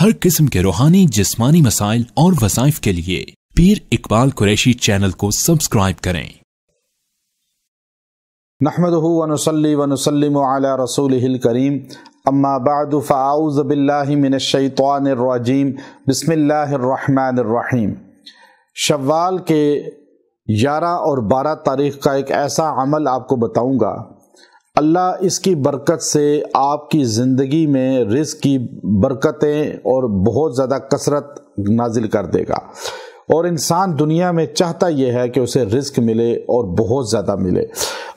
हर किस्म के रूहानी जिस्मानी मसाइल और वसाइफ के लिए पीर इकबाल कुरैशी चैनल को सब्सक्राइब करें रसूल करीम अम्मा बाद बसमीम शवाल के ग्यारह और बारह तारीख का एक ऐसा अमल आपको बताऊंगा अल्लाह इसकी बरकत से आपकी ज़िंदगी में रिस्क की बरकतें और बहुत ज़्यादा कसरत नाजिल कर देगा और इंसान दुनिया में चाहता यह है कि उसे रिस्क मिले और बहुत ज़्यादा मिले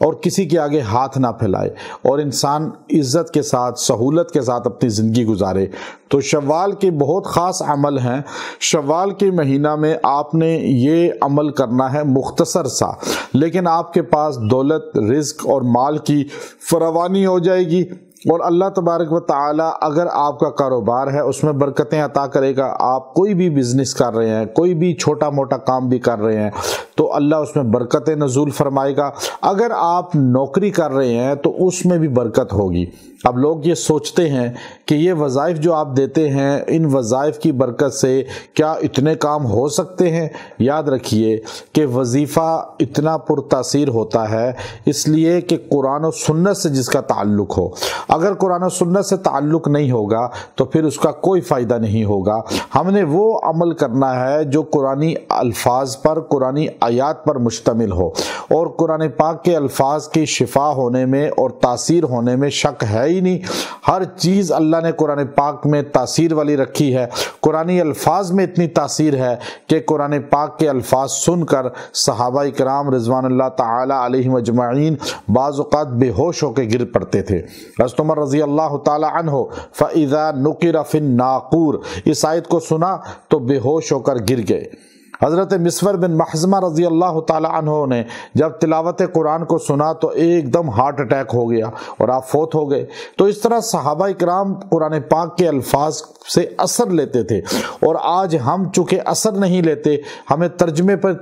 और किसी के आगे हाथ ना फैलाए और इंसान इज़्ज़त के साथ सहूलत के साथ अपनी ज़िंदगी गुजारे तो शवाल के बहुत ख़ास अमल हैं शवाल के महीना में आपने ये अमल करना है मुख्तसर सा लेकिन आपके पास दौलत रिस्क और माल की फरवानी हो जाएगी और अल्लाह तबारक व ताली अगर आपका कारोबार है उसमें बरकतें अता करेगा आप कोई भी बिज़नेस कर रहे हैं कोई भी छोटा मोटा काम भी कर रहे हैं तो अल्लाह उसमें बरकत नज़ूल फरमाएगा अगर आप नौकरी कर रहे हैं तो उसमें भी बरकत होगी अब लोग ये सोचते हैं कि ये वज़ाइफ जो आप देते हैं इन वज़ाइफ की बरकत से क्या इतने काम हो सकते हैं याद रखिए कि वजीफ़ा इतना पुरतासर होता है इसलिए कि कुरान सन्नत से जिसका ताल्लुक हो अगर कुरान सन्नत से ताल्लुक नहीं होगा तो फिर उसका कोई फ़ायदा नहीं होगा हमने वो अमल करना है जो कुरानी अल्फाज पर कुरानी आयात पर मुश्तमिल हो और कुरान पाक के अल्फाज की शिफा होने में और तासीर होने में शक है ही नहीं हर चीज़ अल्लाह ने कुरान पाक में तासीर वाली रखी है कुरानी अल्फाज में इतनी तासीर है कि कुरान पाक के अल्फाज सुनकर सहाबा कराम रिजवान तली मजमाइन बाज़ात बेहोश होकर गिर पड़ते थे रस्तमर रजी अल्लाह तन हो फ़ैज़ा नुकी रफिन नाकूर इस आयत को सुना तो बेहोश होकर गिर गए हज़रत मिसवर बिन महजमा रजी अल्लाह तहों ने जब तिलावत कुरान को सुना तो एकदम हार्ट अटैक हो गया और आप फोत हो गए तो इस तरह सहाबा इक्राम कुरान पाक के अल्फाज से असर लेते थे और आज हम चूँकि असर नहीं लेते हमें तर्जमे पर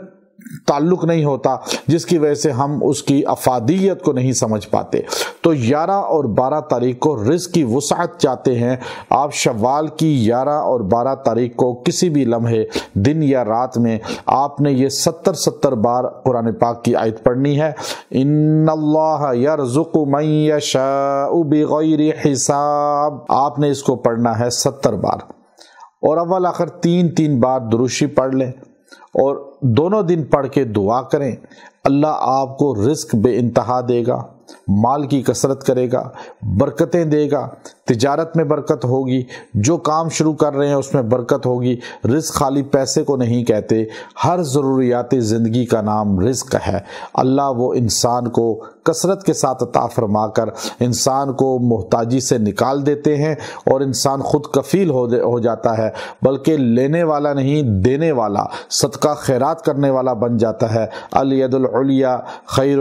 ताल्लुक नहीं होता जिसकी वजह से हम उसकी अफादियत को नहीं समझ पाते तो ग्यारह और बारह तारीख को रिज की वसाहत चाहते हैं आप शवाल की ग्यारह और बारह तारीख को किसी भी लम्हे दिन या रात में आपने ये सत्तर सत्तर बार कुरान पाक की आयत पढ़नी है इन हिसाब आपने इसको पढ़ना है सत्तर बार और अव्वल आखिर तीन तीन बार दुरुशी पढ़ लें और दोनों दिन पढ़ के दुआ करें अल्लाह आपको रिस्क बे इंतहा देगा माल की कसरत करेगा बरकतें देगा तिजारत में बरकत होगी जो काम शुरू कर रहे हैं उसमें बरकत होगी रिस्क खाली पैसे को नहीं कहते हर ज़रूरियात ज़िंदगी का नाम रिस्क है अल्लाह वो इंसान को कसरत के साथ अता फरमा कर इंसान को मोहताजी से निकाल देते हैं और इंसान खुद कफील हो हो जाता है बल्कि लेने वाला नहीं देने वाला सदका खैरात करने वाला बन जाता है अलयदुलया खैर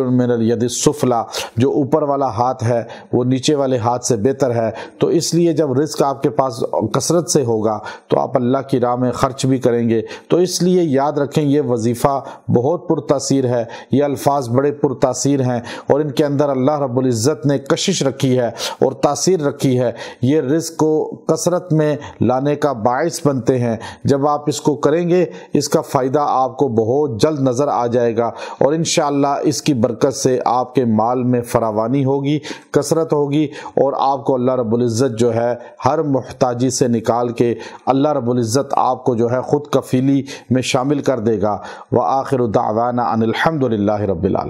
जो ऊपर वाला हाथ है वो नीचे वाले हाथ से बेहतर है तो इसलिए जब रिस्क आपके पास कसरत से होगा तो आप अल्लाह की राह में खर्च भी करेंगे तो इसलिए याद रखें ये वजीफ़ा बहुत पुरतासीर है ये अल्फाज बड़े पुरतासीर हैं और इनके अंदर अल्लाह रब्ज़त ने कशिश रखी है और तासीर रखी है ये रिस्क को कसरत में लाने का बायस बनते हैं जब आप इसको करेंगे इसका फ़ायदा आपको बहुत जल्द नज़र आ जाएगा और इन इसकी बरकत से आपके माल में में फरावानी होगी कसरत होगी और आपको अल्लाह रबुल्जत जो है हर महताजी से निकाल के अल्लाह रबुल्ज़त आपको जो है ख़ुद कफीली में शामिल कर देगा व आखिर दावाना अनिलहमदिल्ला रबालम